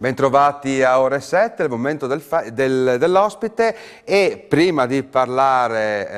Bentrovati a ore 7, il momento del del, dell'ospite e prima di parlare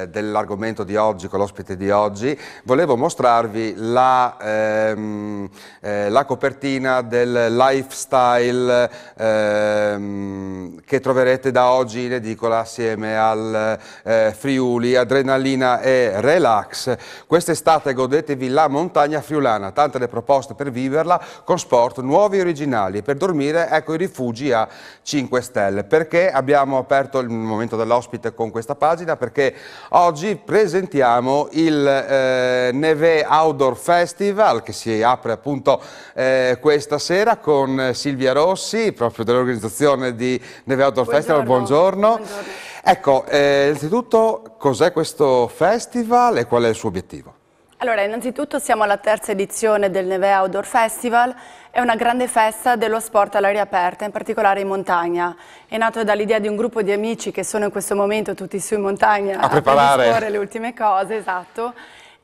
eh, dell'argomento di oggi con l'ospite di oggi volevo mostrarvi la, ehm, eh, la copertina del lifestyle ehm, che troverete da oggi in edicola assieme al eh, Friuli, Adrenalina e Relax. Quest'estate godetevi la montagna friulana, tante le proposte per viverla con sport nuovi e originali per dormire, ecco i rifugi a 5 stelle. Perché abbiamo aperto il momento dell'ospite con questa pagina? Perché oggi presentiamo il eh, Neve Outdoor Festival che si apre appunto eh, questa sera con Silvia Rossi, proprio dell'organizzazione di Neve Outdoor buongiorno. Festival, buongiorno. buongiorno. Ecco, eh, innanzitutto cos'è questo festival e qual è il suo obiettivo? Allora, innanzitutto siamo alla terza edizione del Nevea Outdoor Festival, è una grande festa dello sport all'aria aperta, in particolare in montagna. È nato dall'idea di un gruppo di amici che sono in questo momento tutti su in montagna a, a preparare le ultime cose, esatto.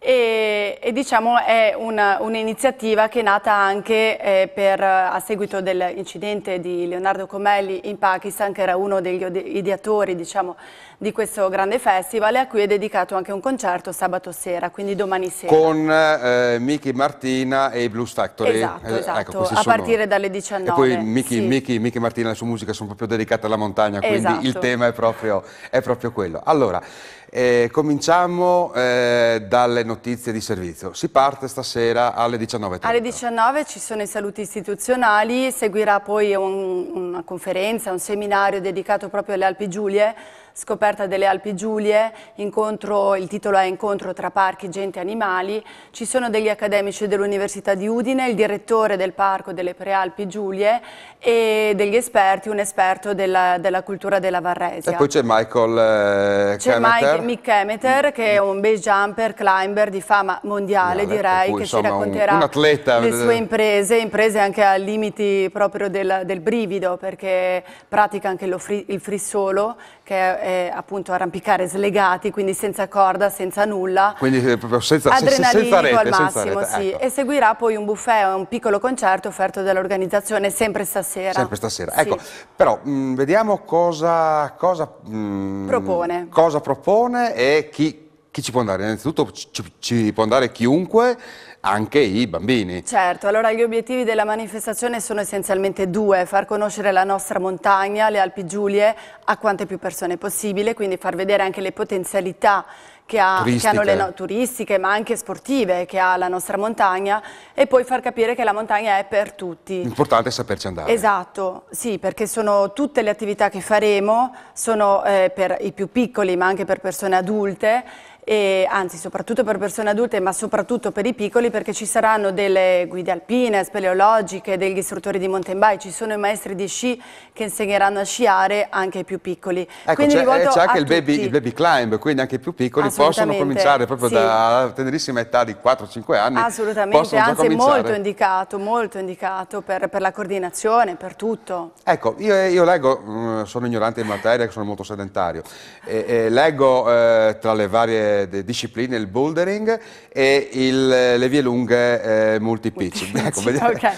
E, e diciamo è un'iniziativa un che è nata anche eh, per, a seguito dell'incidente di Leonardo Comelli in Pakistan, che era uno degli ideatori diciamo, di questo grande festival a cui è dedicato anche un concerto sabato sera, quindi domani sera. Con eh, Miki Martina e i Blues Factory. Esatto, eh, ecco, esatto. Ecco, a partire dalle 19. E poi Miki, sì. Miki, Martina e la sua musica sono proprio dedicate alla montagna, quindi esatto. il tema è proprio, è proprio quello. Allora, eh, cominciamo eh, dalle notizie di servizio. Si parte stasera alle 19.30. Alle 19 ci sono i saluti istituzionali, seguirà poi un, una conferenza, un seminario dedicato proprio alle Alpi Giulie, scoperta delle Alpi Giulie, incontro, il titolo è Incontro tra parchi, gente e animali. Ci sono degli accademici dell'Università di Udine, il direttore del Parco delle Prealpi Giulie e degli esperti, un esperto della, della cultura della Varresia. E poi c'è Michael eh, C'è Mike, Mick Kemeter che è un base jumper, climber di fama mondiale no, ecco, direi, cui, che insomma, ci racconterà un, un le sue imprese, imprese anche a limiti proprio del, del brivido perché pratica anche free, il free solo che è eh, appunto arrampicare slegati, quindi senza corda, senza nulla. Quindi eh, proprio senza, senza rete, al massimo, rete, sì. Ecco. E seguirà poi un buffet, un piccolo concerto offerto dall'organizzazione sempre stasera. Sempre stasera, sì. ecco. Però mh, mm, vediamo cosa, cosa, mh, mm, propone. cosa propone e chi chi ci può andare? Innanzitutto ci, ci può andare chiunque, anche i bambini. Certo, allora gli obiettivi della manifestazione sono essenzialmente due, far conoscere la nostra montagna, le Alpi Giulie, a quante più persone possibile, quindi far vedere anche le potenzialità che, ha, che hanno le no, turistiche, ma anche sportive che ha la nostra montagna e poi far capire che la montagna è per tutti. L'importante è saperci andare. Esatto, sì, perché sono tutte le attività che faremo, sono eh, per i più piccoli ma anche per persone adulte e, anzi soprattutto per persone adulte ma soprattutto per i piccoli perché ci saranno delle guide alpine, speleologiche, degli istruttori di mountain bike, ci sono i maestri di sci che insegneranno a sciare anche ai più piccoli. Ecco, c'è eh, anche il baby, il baby, climb, quindi anche i più piccoli possono cominciare proprio sì. da tenerissima età di 4-5 anni. Assolutamente, anzi è molto indicato, molto indicato per, per, la coordinazione, per tutto. Ecco, io, io leggo, mm, sono ignorante in materia, sono molto sedentario, e, e leggo eh, tra le varie eh, discipline, il bouldering e il, eh, le vie lunghe eh, multipitch. Ecco, vediamo, okay.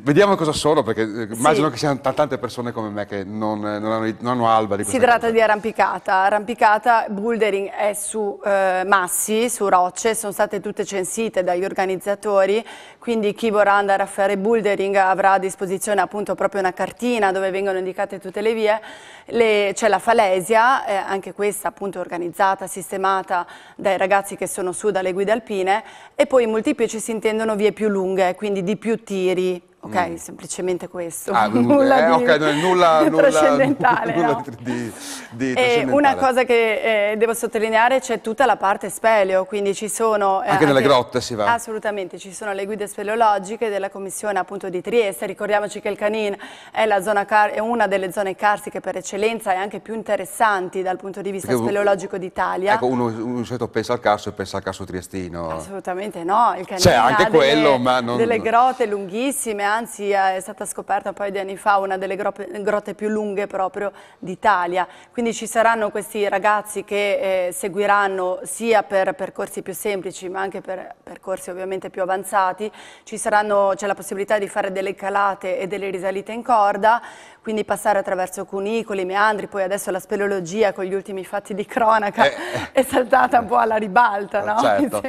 vediamo, cosa sono, perché eh, sì. immagino che siano tante persone come me che non, eh, non, hanno, non hanno, alba di questo. Si tratta cosa. di arrampicata. Arrampicata, bouldering è su eh, massi, su rocce, sono state tutte censite dagli organizzatori, quindi chi vorrà andare a fare bouldering avrà a disposizione appunto proprio una cartina dove vengono indicate tutte le vie. C'è cioè la falesia, eh, anche questa appunto organizzata, sistemata dai ragazzi che sono su dalle guide alpine e poi i multiplici si intendono vie più lunghe, quindi di più tiri, Ok, mm. semplicemente questo. Ah, nulla, eh, di, okay, nulla, di trascendentale. Nulla, no? di, di eh, trascendentale. una cosa che eh, devo sottolineare c'è tutta la parte speleo, quindi ci sono... Eh, anche nelle grotte si va. Assolutamente, ci sono le guide speleologiche della Commissione appunto di Trieste. Ricordiamoci che il Canin è, car è una delle zone carsiche per eccellenza e anche più interessanti dal punto di vista Perché, speleologico d'Italia. Ecco, uno, uno certo pensa al carso e pensa al carso triestino. Assolutamente no, il Canin cioè, anche ha quello, ma non... delle grotte lunghissime, anzi eh, è stata scoperta poi di anni fa una delle grotte più lunghe proprio d'Italia. Quindi ci saranno questi ragazzi che eh, seguiranno sia per percorsi più semplici ma anche per percorsi ovviamente più avanzati, c'è la possibilità di fare delle calate e delle risalite in corda, quindi passare attraverso cunicoli, meandri, poi adesso la speleologia con gli ultimi fatti di cronaca eh, è saltata un po' alla ribalta, no? Certo.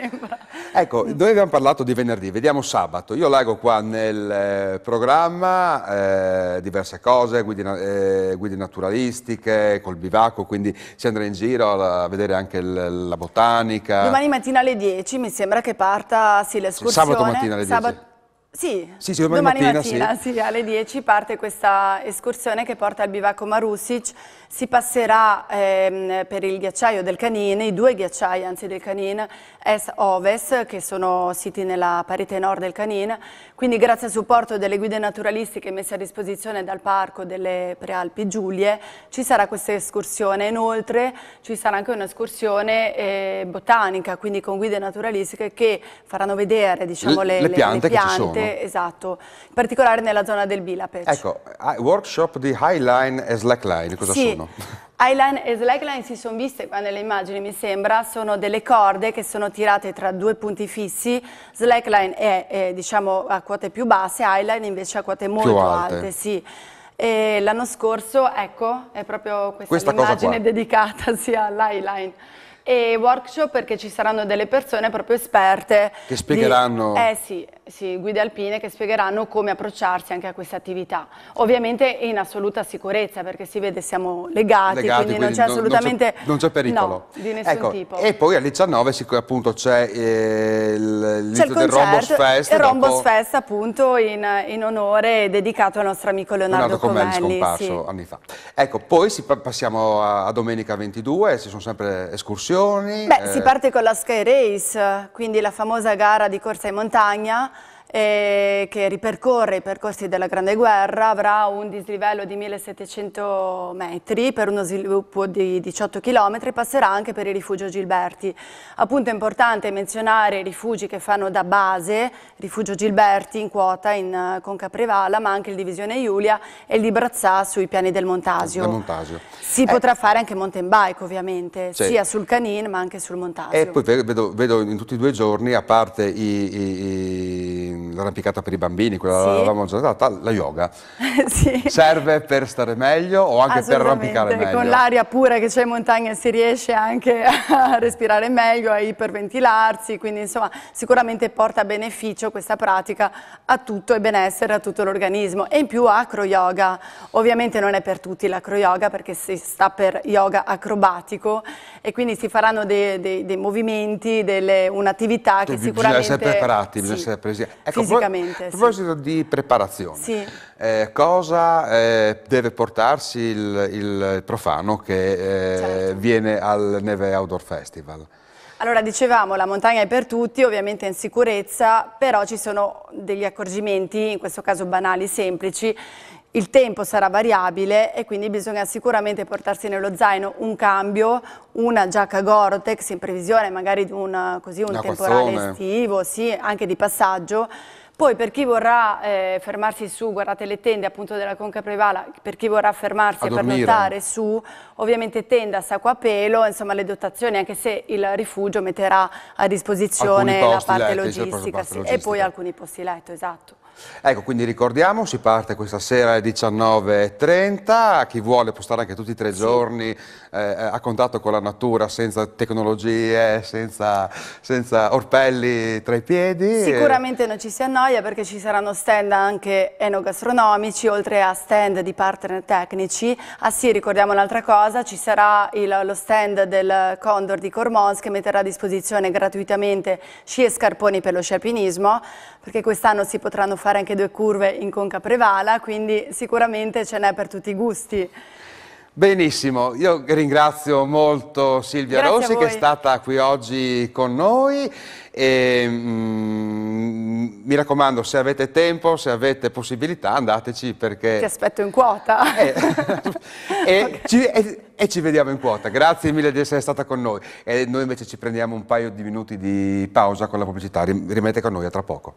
Ecco, noi abbiamo parlato di venerdì, vediamo sabato, io lago qua nel eh, programma, eh, diverse cose, guide, eh, guide, naturalistiche, col bivacco, quindi si andrà in giro a, a vedere anche il, la botanica. Domani mattina alle 10 mi sembra che parta, sì, l'escursione. Sabato mattina alle 10. Sabato sì, sì, sì domani, domani, mattina, mattina sì. Sì, alle 10 parte questa escursione che porta al bivacco Marusic, si passerà ehm, per il ghiacciaio del Canin, i due ghiacciai anzi del Canin, Est-Ovest, che sono siti nella parete nord del Canin, quindi grazie al supporto delle guide naturalistiche messe a disposizione dal parco delle Prealpi Giulie ci sarà questa escursione, inoltre ci sarà anche un'escursione eh, botanica, quindi con guide naturalistiche che faranno vedere diciamo, le, le, piante, le piante Sicuramente, esatto, in particolare nella zona del Bilapec. Ecco, ah, workshop di Highline e Slackline, cosa sì. sono? Highline e slackline si sono viste qua nelle immagini, mi sembra, sono delle corde che sono tirate tra due punti fissi, slackline è, è diciamo, a quote più basse, highline invece a quote molto alte. alte sì. L'anno scorso, ecco, è proprio questa, questa immagine dedicata sì, all'highline e workshop perché ci saranno delle persone proprio esperte. Che spiegheranno. Di, eh sì, sì, guide alpine che spiegheranno come approcciarsi anche a questa attività. Ovviamente in assoluta sicurezza perché si vede siamo legati, legati quindi, quindi non c'è assolutamente non c'è, pericolo no, di nessun ecco, tipo. E poi alle 19 appunto c'è eh, l'inizio del Rombos Fest. Il Rombos dopo... Fest appunto in, in, onore dedicato al nostro amico Leonardo, Leonardo Comelli, scomparso sì. anni fa. Ecco, poi si, passiamo a, a, domenica 22, ci sono sempre escursioni. Beh, eh... si parte con la Sky Race, quindi la famosa gara di corsa in montagna eh, che ripercorre i percorsi della Grande Guerra, avrà un dislivello di 1700 metri per uno sviluppo di 18 km, passerà anche per il rifugio Gilberti. Appunto è importante menzionare i rifugi che fanno da base, rifugio Gilberti in quota in, eh, con Caprivala, ma anche il Divisione Giulia e il di Brazzà sui piani del Montasio. Del Montasio. Si eh. potrà fare anche mountain bike ovviamente, cioè. sia sul Canin ma anche sul Montasio. E poi vedo, vedo in tutti i due giorni, a parte i, i, i l'arrampicata per i bambini, quella sì. l'avevamo già data, la yoga sì. serve per stare meglio o anche per arrampicare meglio? Con l'aria pura che c'è in montagna si riesce anche a respirare meglio, a iperventilarsi, quindi insomma sicuramente porta beneficio questa pratica a tutto il benessere a tutto l'organismo e in più acro yoga, ovviamente non è per tutti l'acro yoga perché si sta per yoga acrobatico e quindi si faranno dei, dei, dei movimenti, un'attività cioè, che, che sicuramente... Bisogna essere preparati, sì. essere presi. Ecco, fisicamente. A proposito sì. di preparazione, sì. eh, cosa eh, deve portarsi il, il profano che eh, certo. viene al Neve Outdoor Festival? Allora, dicevamo, la montagna è per tutti, ovviamente in sicurezza, però ci sono degli accorgimenti, in questo caso banali, semplici, il tempo sarà variabile e quindi bisogna sicuramente portarsi nello zaino un cambio, una giacca Gore-Tex in previsione magari di un, così, un temporale cazzone. estivo, sì, anche di passaggio. Poi per chi vorrà eh, fermarsi su, guardate le tende appunto della Conca Prevala, per chi vorrà fermarsi per notare su, ovviamente tenda, sacco a pelo, insomma le dotazioni, anche se il rifugio metterà a disposizione la parte, letto, logistica, la parte, logistica, e poi alcuni posti letto, esatto. Ecco, quindi ricordiamo, si parte questa sera alle 19.30, chi vuole può stare anche tutti e tre sì. giorni eh, a contatto con la natura, senza tecnologie, senza, senza orpelli tra i piedi. Sicuramente non ci si annoia perché ci saranno stand anche enogastronomici, oltre a stand di partner tecnici. Ah sì, ricordiamo un'altra cosa, ci sarà il, lo stand del Condor di Cormons che metterà a disposizione gratuitamente sci e scarponi per lo scialpinismo, perché quest'anno si potranno fare fare anche due curve in conca prevala, quindi sicuramente ce n'è per tutti i gusti. Benissimo, io ringrazio molto Silvia Grazie Rossi che è stata qui oggi con noi e mm, mi raccomando se avete tempo, se avete possibilità andateci perché... Ti aspetto in quota. Eh, e, okay. ci, e, e, ci, vediamo in quota, grazie mille di essere stata con noi e noi invece ci prendiamo un paio di minuti di pausa con la pubblicità, rimanete con noi a tra poco.